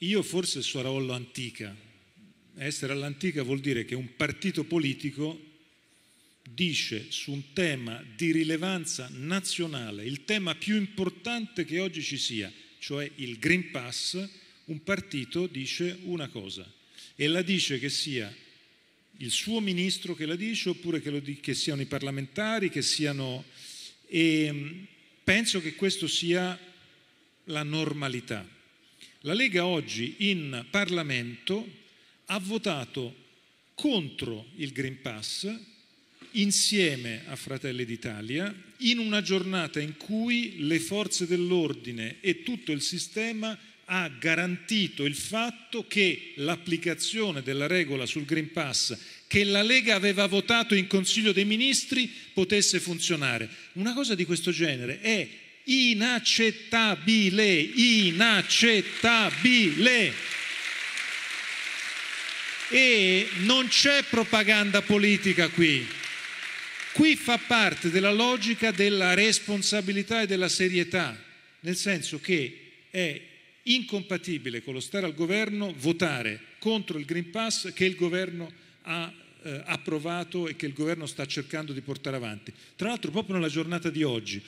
Io forse sarò all'antica. Essere all'antica vuol dire che un partito politico dice su un tema di rilevanza nazionale, il tema più importante che oggi ci sia, cioè il Green Pass, un partito dice una cosa e la dice che sia il suo ministro che la dice oppure che, di, che siano i parlamentari, che siano... E ehm, penso che questo sia la normalità. La Lega oggi in Parlamento ha votato contro il Green Pass insieme a Fratelli d'Italia in una giornata in cui le forze dell'ordine e tutto il sistema ha garantito il fatto che l'applicazione della regola sul Green Pass che la Lega aveva votato in Consiglio dei Ministri potesse funzionare. Una cosa di questo genere è inaccettabile, inaccettabile. E non c'è propaganda politica qui. Qui fa parte della logica della responsabilità e della serietà, nel senso che è incompatibile con lo stare al governo votare contro il Green Pass che il governo ha eh, approvato e che il governo sta cercando di portare avanti. Tra l'altro proprio nella giornata di oggi